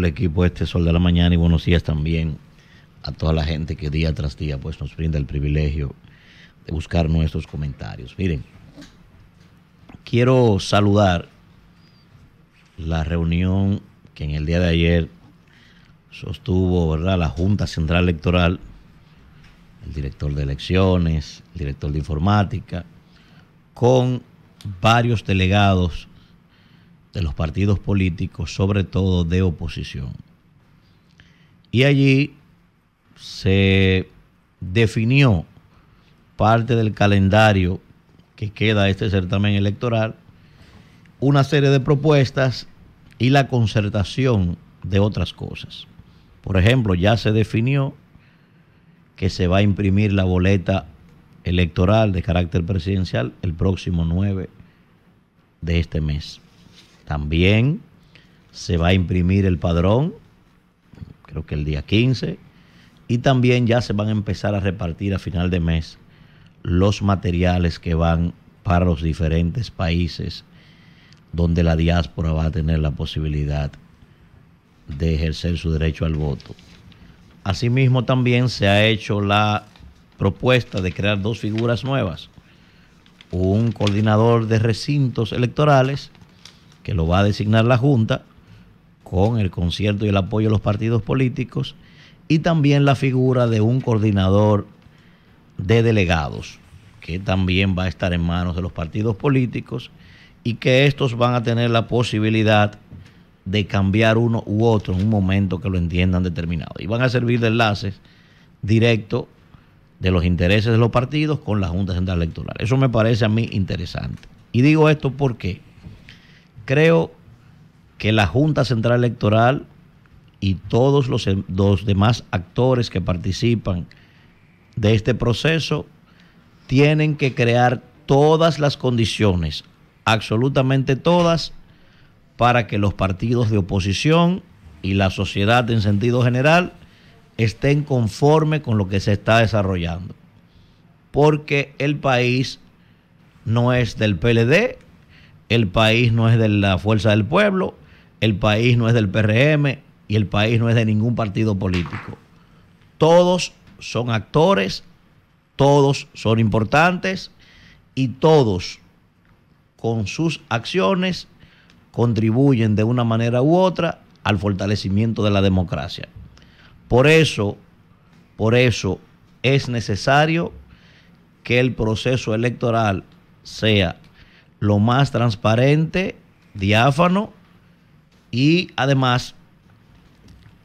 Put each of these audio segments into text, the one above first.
el equipo este Sol de la Mañana y buenos días también a toda la gente que día tras día pues nos brinda el privilegio de buscar nuestros comentarios. Miren, quiero saludar la reunión que en el día de ayer sostuvo ¿verdad? la Junta Central Electoral, el director de elecciones, el director de informática, con varios delegados de los partidos políticos, sobre todo de oposición. Y allí se definió parte del calendario que queda este certamen electoral, una serie de propuestas y la concertación de otras cosas. Por ejemplo, ya se definió que se va a imprimir la boleta electoral de carácter presidencial el próximo 9 de este mes. También se va a imprimir el padrón, creo que el día 15, y también ya se van a empezar a repartir a final de mes los materiales que van para los diferentes países donde la diáspora va a tener la posibilidad de ejercer su derecho al voto. Asimismo, también se ha hecho la propuesta de crear dos figuras nuevas, un coordinador de recintos electorales que lo va a designar la Junta, con el concierto y el apoyo de los partidos políticos, y también la figura de un coordinador de delegados, que también va a estar en manos de los partidos políticos, y que estos van a tener la posibilidad de cambiar uno u otro en un momento que lo entiendan determinado. Y van a servir de enlaces directos de los intereses de los partidos con la Junta Central Electoral. Eso me parece a mí interesante. Y digo esto porque creo que la Junta Central Electoral y todos los, em, demás actores que participan de este proceso tienen que crear todas las condiciones, absolutamente todas, para que los partidos de oposición y la sociedad en sentido general estén conforme con lo que se está desarrollando. Porque el país no es del PLD el país no es de la fuerza del pueblo, el país no es del PRM y el país no es de ningún partido político. Todos son actores, todos son importantes y todos con sus acciones contribuyen de una manera u otra al fortalecimiento de la democracia. Por eso, por eso es necesario que el proceso electoral sea lo más transparente, diáfano y además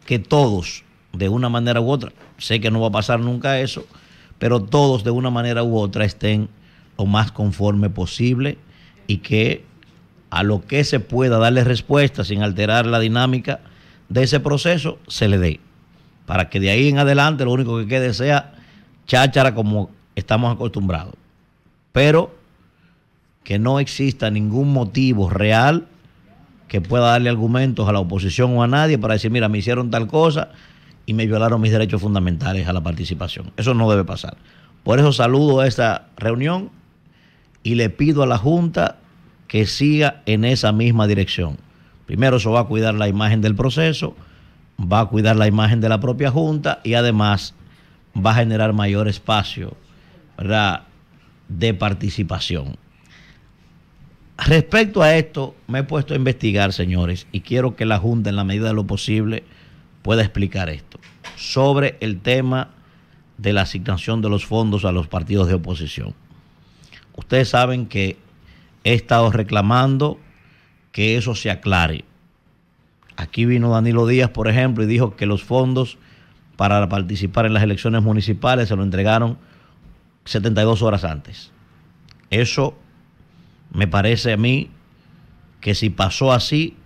que todos, de una manera u otra, sé que no va a pasar nunca eso, pero todos de una manera u otra estén lo más conforme posible y que a lo que se pueda darle respuesta sin alterar la dinámica de ese proceso, se le dé. Para que de ahí en adelante lo único que quede sea cháchara como estamos acostumbrados. Pero que no exista ningún motivo real que pueda darle argumentos a la oposición o a nadie para decir, mira, me hicieron tal cosa y me violaron mis derechos fundamentales a la participación. Eso no debe pasar. Por eso saludo a esta reunión y le pido a la Junta que siga en esa misma dirección. Primero, eso va a cuidar la imagen del proceso, va a cuidar la imagen de la propia Junta y además va a generar mayor espacio de participación. Respecto a esto, me he puesto a investigar, señores, y quiero que la Junta, en la medida de lo posible, pueda explicar esto, sobre el tema de la asignación de los fondos a los partidos de oposición. Ustedes saben que he estado reclamando que eso se aclare. Aquí vino Danilo Díaz, por ejemplo, y dijo que los fondos para participar en las elecciones municipales se lo entregaron 72 horas antes. Eso me parece a mí que si pasó así,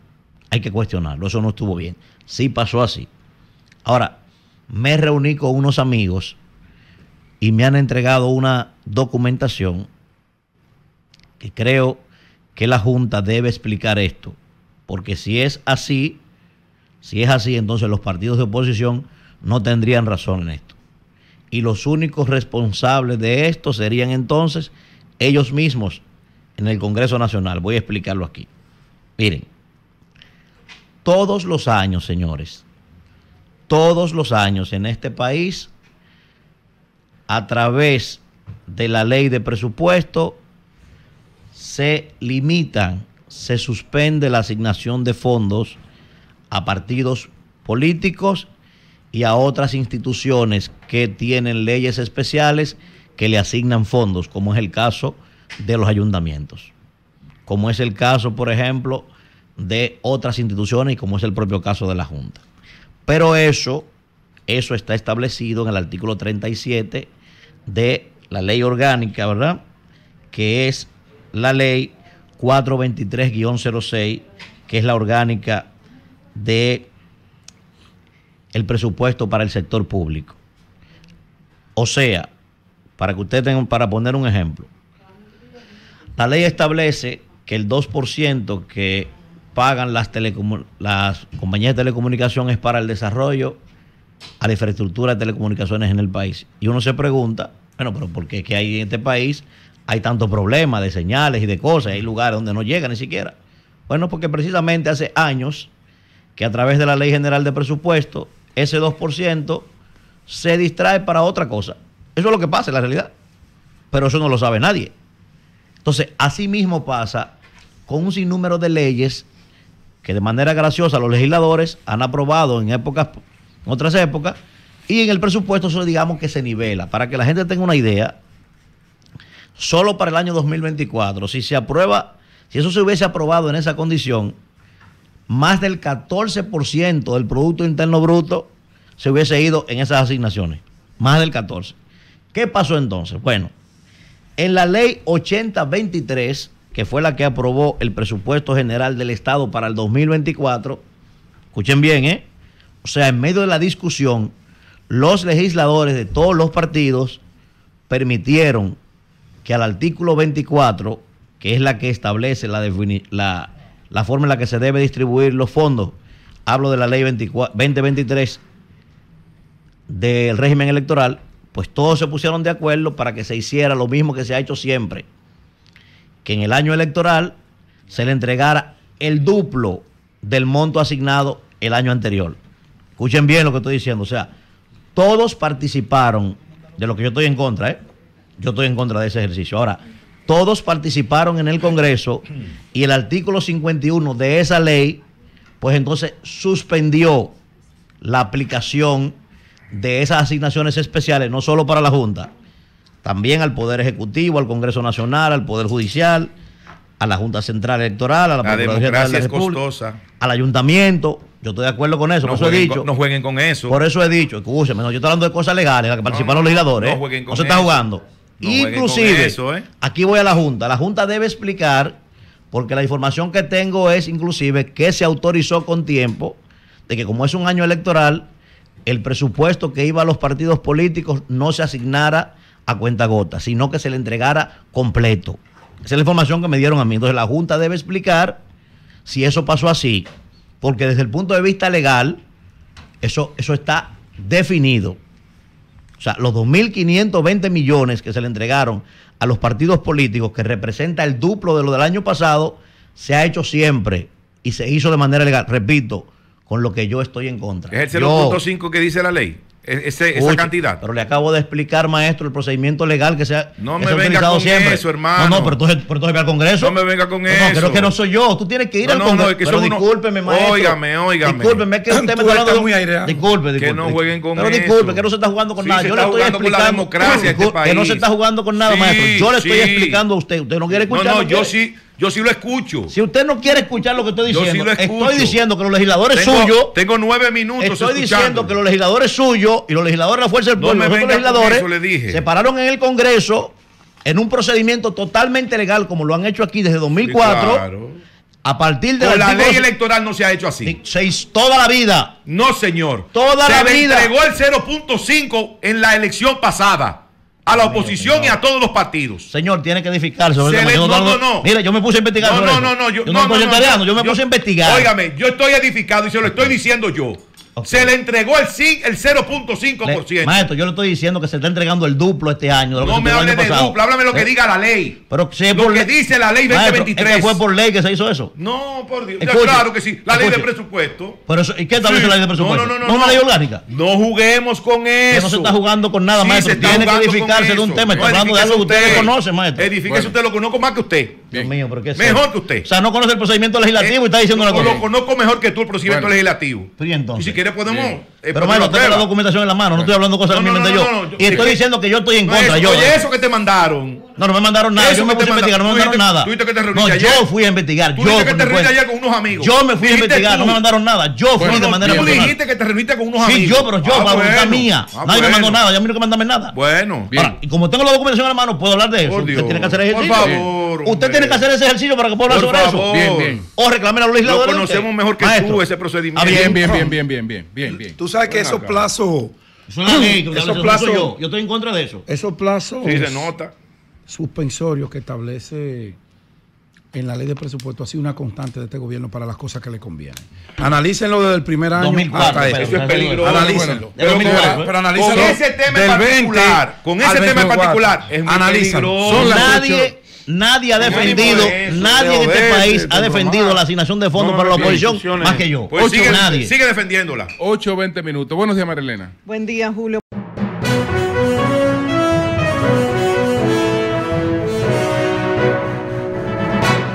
hay que cuestionarlo. Eso no estuvo bien. Si pasó así. Ahora, me reuní con unos amigos y me han entregado una documentación que creo que la Junta debe explicar esto. Porque si es así, si es así, entonces los partidos de oposición no tendrían razón en esto. Y los únicos responsables de esto serían entonces ellos mismos, en el Congreso Nacional. Voy a explicarlo aquí. Miren, todos los años, señores, todos los años en este país, a través de la ley de presupuesto, se limitan, se suspende la asignación de fondos a partidos políticos y a otras instituciones que tienen leyes especiales que le asignan fondos, como es el caso de de los ayuntamientos, como es el caso, por ejemplo, de otras instituciones y como es el propio caso de la Junta. Pero eso, eso está establecido en el artículo 37 de la ley orgánica, ¿verdad? Que es la ley 423-06, que es la orgánica de el presupuesto para el sector público. O sea, para que usted tengan, para poner un ejemplo, la ley establece que el 2% que pagan las, compañías de telecomunicación es para el desarrollo a la infraestructura de telecomunicaciones en el país. Y uno se pregunta, bueno, pero ¿por qué que hay en este país hay tantos problemas de señales y de cosas? Hay lugares donde no llega ni siquiera. Bueno, porque precisamente hace años que a través de la Ley General de Presupuesto, ese 2% se distrae para otra cosa. Eso es lo que pasa en la realidad. Pero eso no lo sabe nadie. Entonces, así mismo pasa con un sinnúmero de leyes que de manera graciosa los legisladores han aprobado en épocas, otras épocas, y en el presupuesto eso digamos que se nivela. Para que la gente tenga una idea, solo para el año 2024, si se aprueba, si eso se hubiese aprobado en esa condición, más del 14% del Producto Interno Bruto se hubiese ido en esas asignaciones. Más del 14%. ¿Qué pasó entonces? Bueno, en la ley 8023, que fue la que aprobó el presupuesto general del Estado para el 2024, escuchen bien, ¿eh? O sea, en medio de la discusión, los legisladores de todos los partidos permitieron que al artículo 24, que es la que establece la, la forma en la que se debe distribuir los fondos, hablo de la ley 2023 del régimen electoral, pues todos se pusieron de acuerdo para que se hiciera lo mismo que se ha hecho siempre, que en el año electoral se le entregara el duplo del monto asignado el año anterior. Escuchen bien lo que estoy diciendo, o sea, todos participaron de lo que yo estoy en contra, ¿eh? Yo estoy en contra de ese ejercicio. Ahora, todos participaron en el Congreso y el artículo 51 de esa ley, pues entonces suspendió la aplicación de esas asignaciones especiales, no solo para la Junta, también al Poder Ejecutivo, al Congreso Nacional, al Poder Judicial, a la Junta Central Electoral, a la, democracia al Ayuntamiento. Yo estoy de acuerdo con eso, no por eso he dicho. no jueguen con eso. Por eso he dicho, escúcheme, yo estoy hablando de cosas legales, a que participan los legisladores. No, ¿eh? se está jugando. Inclusive, ¿eh? aquí voy a la Junta. La Junta debe explicar, porque la información que tengo es inclusive que se autorizó con tiempo, de que como es un año electoral, el presupuesto que iba a los partidos políticos no se asignara a cuenta gota, sino que se le entregara completo. Esa es la información que me dieron a mí. Entonces la Junta debe explicar si eso pasó así, porque desde el punto de vista legal, eso, eso está definido. O sea, los 2.520 millones que se le entregaron a los partidos políticos, que representa el duplo de lo del año pasado, se ha hecho siempre y se hizo de manera legal. Repito, con lo que yo estoy en contra. ¿Es el 0.5 que dice la ley? E-, esa cantidad. Pero le acabo de explicar, maestro, el procedimiento legal que se ha, no me venga con Eso, hermano. No, no, pero entonces, pero al Congreso. No me venga con eso. No, creo que no soy yo. Tú tienes que ir al Congreso. No, es que pero discúlpeme, maestro. Óigame, óigame. Discúlpeme, es que usted me está hablando muy aireado. Disculpe, Que no jueguen con eso. Pero disculpe, que no se está jugando con nada. yo le estoy explicando. Con la democracia este país. Que no se está jugando con nada, maestro. Yo le estoy explicando a usted. Usted no quiere escuchar. No, no, yo sí. Yo sí lo escucho. Si usted no quiere escuchar lo que estoy diciendo, estoy diciendo que los legisladores suyos. Tengo nueve minutos. Estoy diciendo que los legisladores suyos y los legisladores de la Fuerza del Pueblo, no los legisladores, se pararon en el Congreso en un procedimiento totalmente legal, como lo han hecho aquí desde 2004. claro. A partir de la ley electoral no se ha hecho así. toda la vida. No, señor. Toda la vida. Se entregó el 0.5 en la elección pasada a la oposición y a todos los partidos. Señor, tiene que edificar sobre no, no, no, Mira, yo me puse a investigar. No, no, no, yo, yo no, yo me puse a investigar. Óigame, yo estoy edificado y se lo estoy diciendo yo. Se le entregó el, el 0.5%. Maestro, yo le estoy diciendo que se está entregando el duplo este año. no me hable de duplo, háblame lo que eh, diga la ley. Pero si lo que dice la ley 2023. ¿es que ¿Fue por ley que se hizo eso? No, por Dios. claro que sí, la ley de presupuesto. Pero eso, ¿Y qué tal la ley de presupuesto? No, no, no. ¿No, no una ley orgánica? No juguemos con eso. Que no se está jugando con nada, maestro. Tiene que edificarse de un tema. Está hablando de algo que usted conoce, maestro. Edifíquese usted, lo conozco más que usted. Dios mío, pero qué Mejor que usted. O sea, no conoce el procedimiento legislativo eh, y está diciendo la cosa. Lo conozco mejor que tú el procedimiento legislativo. Y si podemos. Eh, pero bueno, tengo la documentación en la mano, no estoy hablando cosas que me yo. Y estoy diciendo que yo estoy en contra. yo, oye, eh. eso que te mandaron. No, no me mandaron nada. Eso yo me fui a investigar, no me mandaron nada. no, Yo fui a investigar. yo, que te ayer con unos amigos. Yo me fui a investigar, no me mandaron nada. Yo fui de manera tú Tú dijiste que te reuniste con unos amigos. Sí, yo, pero yo, la para voluntad mía. Ah, Nadie me mandó nada, ya mí no que mandarme nada. Bueno. Bien. y como tengo la documentación en la mano, puedo hablar de eso. Usted tiene que hacer ejercicio. Por favor. Usted tiene que hacer ese ejercicio para que pueda hablar sobre eso. Bien, bien. O reclamar a los legisladores. conocemos mejor que tú ese procedimiento. Ah, bien, bien, bien, bien, bien, bien, bien, Tú sabes que esos plazos. Eso es yo estoy en contra de eso. Esos plazos. Sí, se nota suspensorios que establece en la ley de presupuesto ha sido una constante de este gobierno para las cosas que le convienen. Analícenlo desde el primer año 2004, hasta este. Analícenlo. Pero, analícenlo. Con ¿eh? ese tema en particular. Con ese tema en particular. Analícenlo. analízalo. nadie, nadie ha defendido, nadie en este país ha defendido la asignación de fondos para la oposición más que yo. Pues sigue, nadie. sigue defendiéndola. 8 o 20 minutos. Buenos días, Marilena. Buen día, Julio.